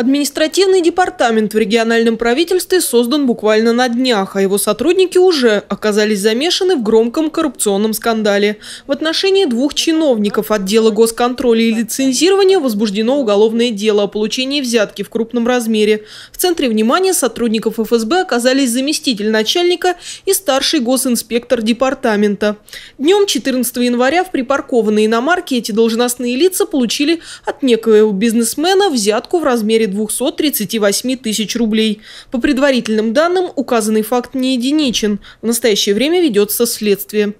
Административный департамент в региональном правительстве создан буквально на днях, а его сотрудники уже оказались замешаны в громком коррупционном скандале. В отношении двух чиновников отдела госконтроля и лицензирования возбуждено уголовное дело о получении взятки в крупном размере. В центре внимания сотрудников ФСБ оказались заместитель начальника и старший госинспектор департамента. Днем 14 января в припаркованной иномарке эти должностные лица получили от некоего бизнесмена взятку в размере 238 тысяч рублей. По предварительным данным, указанный факт не единичен. В настоящее время ведется следствие.